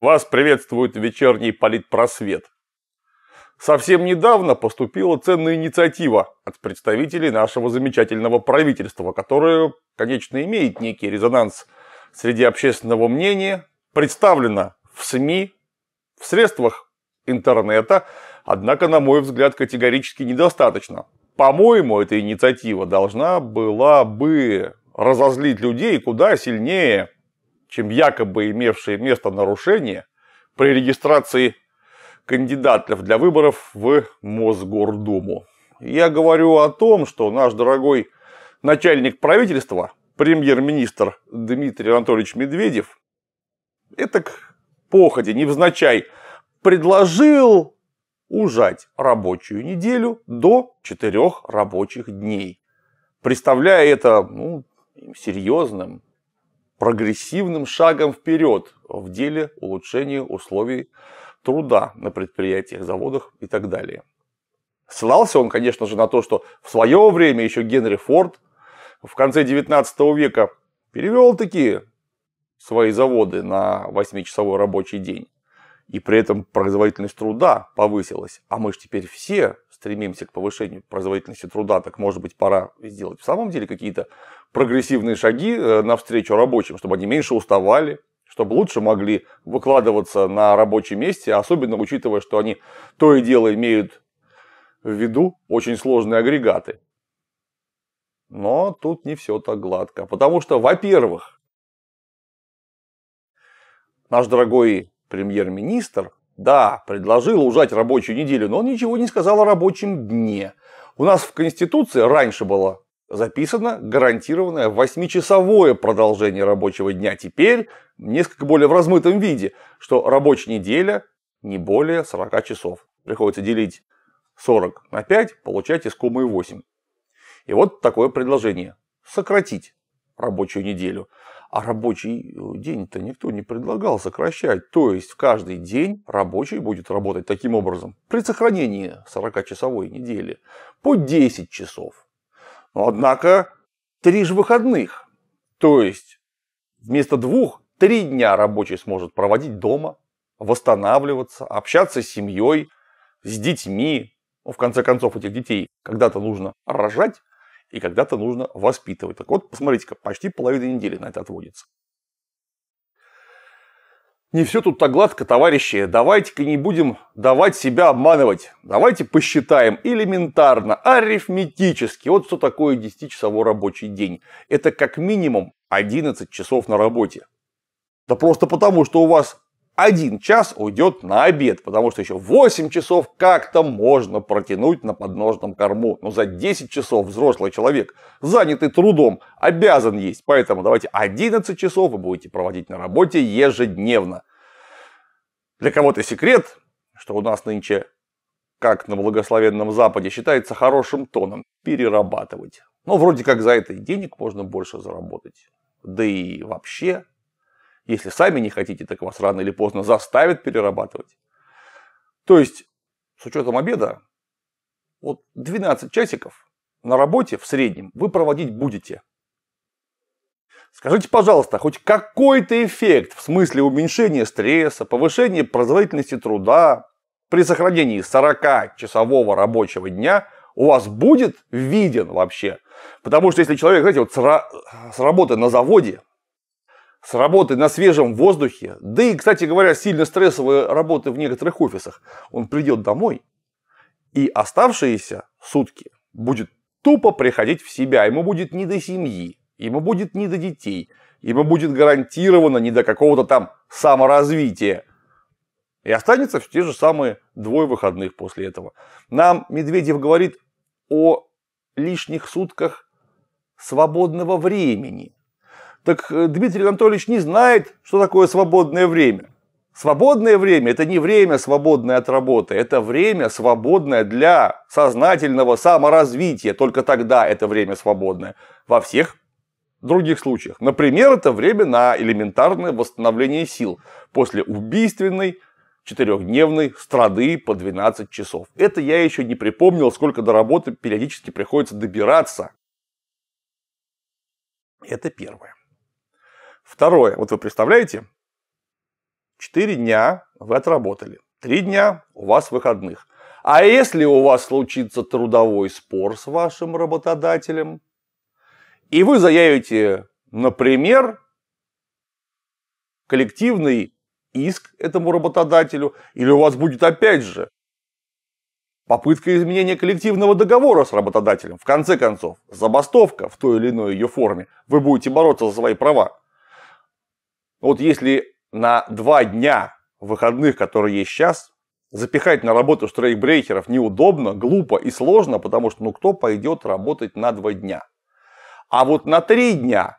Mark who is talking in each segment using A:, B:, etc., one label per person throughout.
A: Вас приветствует вечерний политпросвет. Совсем недавно поступила ценная инициатива от представителей нашего замечательного правительства, которое, конечно, имеет некий резонанс среди общественного мнения, представлена в СМИ, в средствах интернета, Однако, на мой взгляд, категорически недостаточно. По-моему, эта инициатива должна была бы разозлить людей куда сильнее, чем якобы имевшие место нарушения при регистрации кандидатов для выборов в Мосгордуму. Я говорю о том, что наш дорогой начальник правительства, премьер-министр Дмитрий Анатольевич Медведев, это к походе, невзначай, предложил ужать рабочую неделю до 4 рабочих дней, представляя это ну, серьезным, прогрессивным шагом вперед в деле улучшения условий труда на предприятиях, заводах и так далее. Ссылался он, конечно же, на то, что в свое время еще Генри Форд в конце 19 века перевел такие свои заводы на 8-часовой рабочий день и при этом производительность труда повысилась, а мы же теперь все стремимся к повышению производительности труда, так может быть пора сделать в самом деле какие-то прогрессивные шаги э, навстречу рабочим, чтобы они меньше уставали, чтобы лучше могли выкладываться на рабочем месте, особенно учитывая, что они то и дело имеют в виду очень сложные агрегаты. Но тут не все так гладко, потому что, во-первых, наш дорогой премьер-министр, да, предложил ужать рабочую неделю, но он ничего не сказал о рабочем дне. У нас в Конституции раньше было записано гарантированное восьмичасовое продолжение рабочего дня. Теперь несколько более в размытом виде, что рабочая неделя не более 40 часов. Приходится делить 40 на 5, получать искомые 8. И вот такое предложение. Сократить рабочую неделю. А рабочий э, день-то никто не предлагал сокращать. То есть в каждый день рабочий будет работать таким образом. При сохранении 40-часовой недели по 10 часов. Но, однако три же выходных. То есть вместо двух три дня рабочий сможет проводить дома, восстанавливаться, общаться с семьей, с детьми. Ну, в конце концов, этих детей когда-то нужно рожать и когда-то нужно воспитывать. Так вот, посмотрите-ка, почти половина недели на это отводится. Не все тут так гладко, товарищи. Давайте-ка не будем давать себя обманывать. Давайте посчитаем элементарно, арифметически. Вот что такое 10-часовой рабочий день. Это как минимум 11 часов на работе. Да просто потому, что у вас один час уйдет на обед, потому что еще 8 часов как-то можно протянуть на подножном корму. Но за 10 часов взрослый человек, занятый трудом, обязан есть. Поэтому давайте 11 часов вы будете проводить на работе ежедневно. Для кого-то секрет, что у нас нынче, как на благословенном Западе, считается хорошим тоном перерабатывать. Но вроде как за это и денег можно больше заработать. Да и вообще если сами не хотите, так вас рано или поздно заставят перерабатывать. То есть, с учетом обеда, вот 12 часиков на работе в среднем вы проводить будете. Скажите, пожалуйста, хоть какой-то эффект в смысле уменьшения стресса, повышения производительности труда при сохранении 40-часового рабочего дня у вас будет виден вообще? Потому что если человек, знаете, вот с работы на заводе с работы на свежем воздухе, да и, кстати говоря, сильно стрессовые работы в некоторых офисах, он придет домой и оставшиеся сутки будет тупо приходить в себя. Ему будет не до семьи, ему будет не до детей, ему будет гарантированно не до какого-то там саморазвития. И останется те же самые двое выходных после этого. Нам Медведев говорит о лишних сутках свободного времени. Так э, Дмитрий Анатольевич не знает, что такое свободное время. Свободное время – это не время, свободное от работы. Это время, свободное для сознательного саморазвития. Только тогда это время свободное. Во всех других случаях. Например, это время на элементарное восстановление сил после убийственной четырехдневной страды по 12 часов. Это я еще не припомнил, сколько до работы периодически приходится добираться. Это первое. Второе. Вот вы представляете, 4 дня вы отработали, 3 дня у вас выходных. А если у вас случится трудовой спор с вашим работодателем, и вы заявите, например, коллективный иск этому работодателю, или у вас будет опять же попытка изменения коллективного договора с работодателем, в конце концов, забастовка в той или иной ее форме, вы будете бороться за свои права. Вот если на два дня выходных, которые есть сейчас, запихать на работу штрейкбрейкеров неудобно, глупо и сложно, потому что ну кто пойдет работать на два дня? А вот на три дня,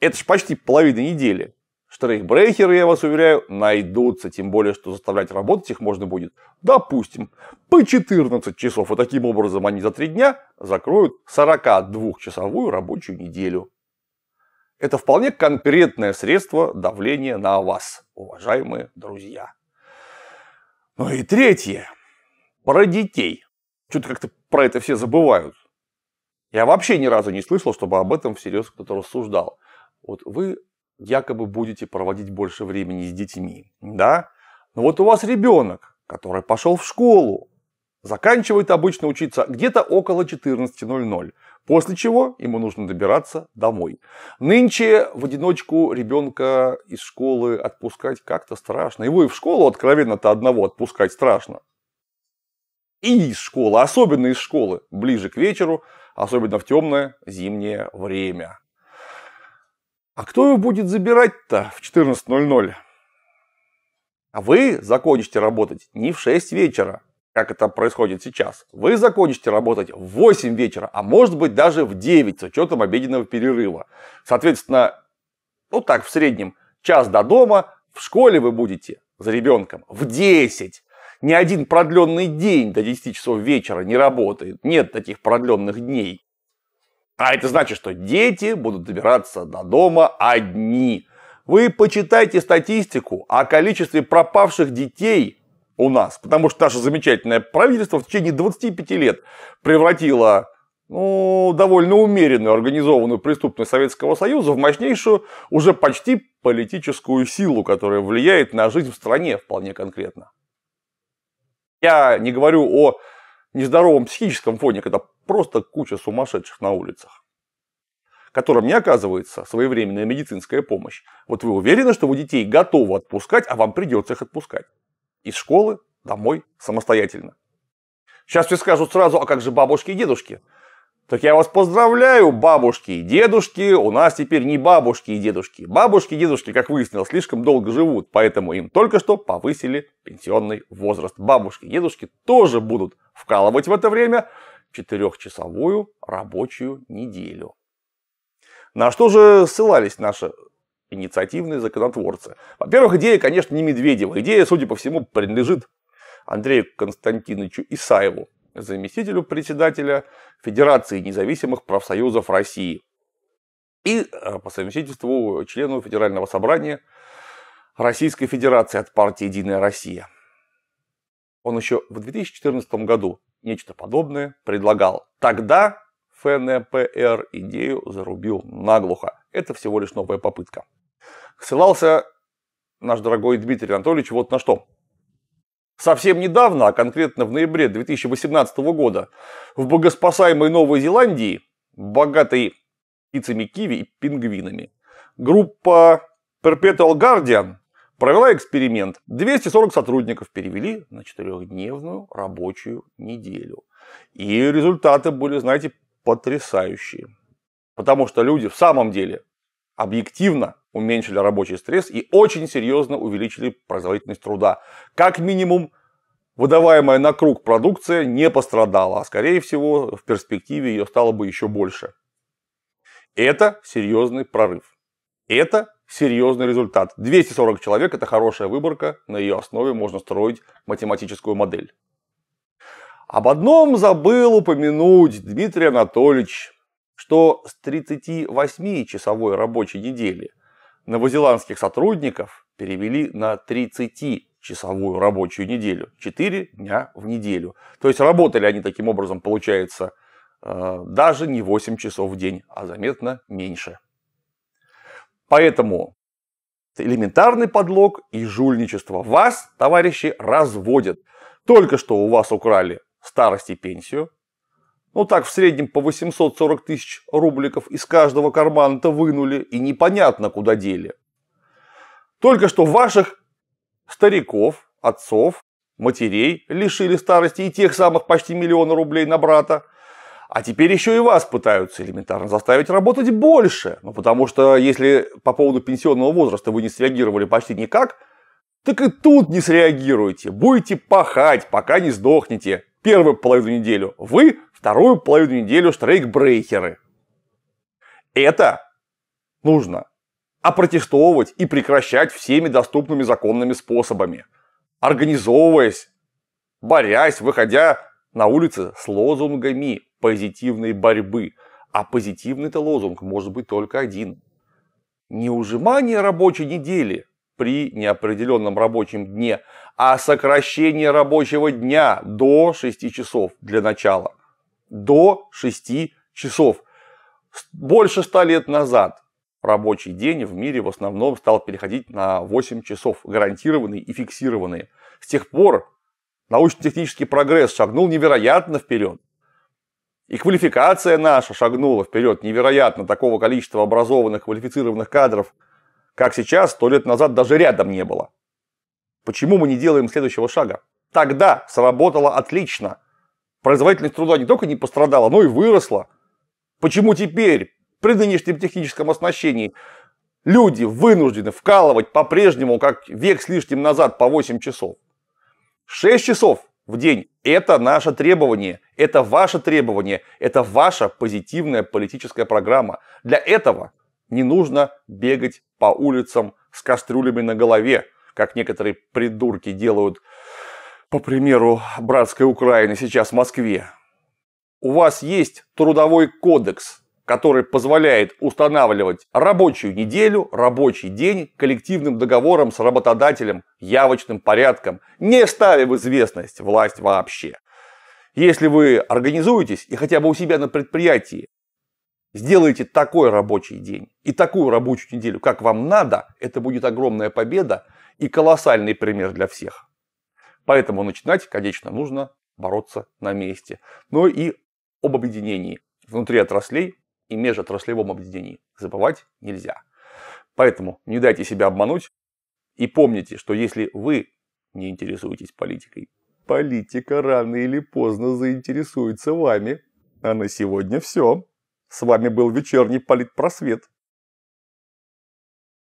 A: это же почти половина недели, штрейкбрейкеры, я вас уверяю, найдутся, тем более, что заставлять работать их можно будет, допустим, по 14 часов, и таким образом они за три дня закроют 42-часовую рабочую неделю. Это вполне конкретное средство давления на вас, уважаемые друзья. Ну и третье. Про детей. Что-то как-то про это все забывают. Я вообще ни разу не слышал, чтобы об этом всерьез кто-то рассуждал. Вот вы якобы будете проводить больше времени с детьми, да? Но ну вот у вас ребенок, который пошел в школу, заканчивает обычно учиться где-то около 14.00. После чего ему нужно добираться домой. Нынче в одиночку ребенка из школы отпускать как-то страшно. Его и в школу откровенно-то одного отпускать страшно. И из школы, особенно из школы, ближе к вечеру, особенно в темное зимнее время. А кто его будет забирать-то в 14.00? А вы закончите работать не в 6 вечера, как это происходит сейчас, вы закончите работать в 8 вечера, а может быть даже в 9 с учетом обеденного перерыва. Соответственно, ну так, в среднем, час до дома, в школе вы будете за ребенком в 10. Ни один продленный день до 10 часов вечера не работает. Нет таких продленных дней. А это значит, что дети будут добираться до дома одни. Вы почитайте статистику о количестве пропавших детей у нас. Потому что наше замечательное правительство в течение 25 лет превратило ну, довольно умеренную организованную преступность Советского Союза в мощнейшую уже почти политическую силу, которая влияет на жизнь в стране вполне конкретно. Я не говорю о нездоровом психическом фоне, когда просто куча сумасшедших на улицах, которым не оказывается своевременная медицинская помощь. Вот вы уверены, что вы детей готовы отпускать, а вам придется их отпускать из школы домой самостоятельно. Сейчас все скажут сразу, а как же бабушки и дедушки? Так я вас поздравляю, бабушки и дедушки, у нас теперь не бабушки и дедушки. Бабушки и дедушки, как выяснилось, слишком долго живут, поэтому им только что повысили пенсионный возраст. Бабушки и дедушки тоже будут вкалывать в это время четырехчасовую рабочую неделю. На что же ссылались наши инициативные законотворцы. Во-первых, идея, конечно, не Медведева. Идея, судя по всему, принадлежит Андрею Константиновичу Исаеву, заместителю председателя Федерации независимых профсоюзов России и э, по совместительству члену Федерального собрания Российской Федерации от партии «Единая Россия». Он еще в 2014 году нечто подобное предлагал. Тогда ФНПР идею зарубил наглухо. Это всего лишь новая попытка ссылался наш дорогой Дмитрий Анатольевич вот на что. Совсем недавно, а конкретно в ноябре 2018 года, в богоспасаемой Новой Зеландии, богатой птицами киви и пингвинами, группа Perpetual Guardian провела эксперимент. 240 сотрудников перевели на четырехдневную рабочую неделю. И результаты были, знаете, потрясающие. Потому что люди в самом деле объективно уменьшили рабочий стресс и очень серьезно увеличили производительность труда. Как минимум, выдаваемая на круг продукция не пострадала, а скорее всего в перспективе ее стало бы еще больше. Это серьезный прорыв. Это серьезный результат. 240 человек – это хорошая выборка, на ее основе можно строить математическую модель. Об одном забыл упомянуть Дмитрий Анатольевич, что с 38-часовой рабочей недели новозеландских сотрудников перевели на 30-часовую рабочую неделю, 4 дня в неделю. То есть работали они таким образом, получается, э, даже не 8 часов в день, а заметно меньше. Поэтому элементарный подлог и жульничество вас, товарищи, разводят. Только что у вас украли старость и пенсию, ну так в среднем по 840 тысяч рубликов из каждого кармана-то вынули и непонятно куда дели. Только что ваших стариков, отцов, матерей лишили старости и тех самых почти миллиона рублей на брата. А теперь еще и вас пытаются элементарно заставить работать больше. Ну, потому что если по поводу пенсионного возраста вы не среагировали почти никак, так и тут не среагируете. Будете пахать, пока не сдохнете первую половину неделю вы, вторую половину неделю стрейкбрейкеры. Это нужно опротестовывать и прекращать всеми доступными законными способами, организовываясь, борясь, выходя на улицы с лозунгами позитивной борьбы. А позитивный-то лозунг может быть только один. Не ужимание рабочей недели – при неопределенном рабочем дне, а сокращение рабочего дня до 6 часов для начала. До 6 часов. Больше 100 лет назад рабочий день в мире в основном стал переходить на 8 часов, гарантированные и фиксированные. С тех пор научно-технический прогресс шагнул невероятно вперед. И квалификация наша шагнула вперед невероятно. Такого количества образованных, квалифицированных кадров – как сейчас, сто лет назад даже рядом не было. Почему мы не делаем следующего шага? Тогда сработало отлично. Производительность труда не только не пострадала, но и выросла. Почему теперь, при нынешнем техническом оснащении, люди вынуждены вкалывать по-прежнему, как век с лишним назад, по 8 часов? 6 часов в день – это наше требование, это ваше требование, это ваша позитивная политическая программа. Для этого – не нужно бегать по улицам с кастрюлями на голове, как некоторые придурки делают, по примеру, братской Украины сейчас в Москве. У вас есть трудовой кодекс, который позволяет устанавливать рабочую неделю, рабочий день коллективным договором с работодателем, явочным порядком, не ставя в известность власть вообще. Если вы организуетесь и хотя бы у себя на предприятии сделаете такой рабочий день и такую рабочую неделю, как вам надо, это будет огромная победа и колоссальный пример для всех. Поэтому начинать, конечно, нужно бороться на месте. Но и об объединении внутри отраслей и межотраслевом объединении забывать нельзя. Поэтому не дайте себя обмануть и помните, что если вы не интересуетесь политикой, политика рано или поздно заинтересуется вами. А на сегодня все. С вами был вечерний политпросвет.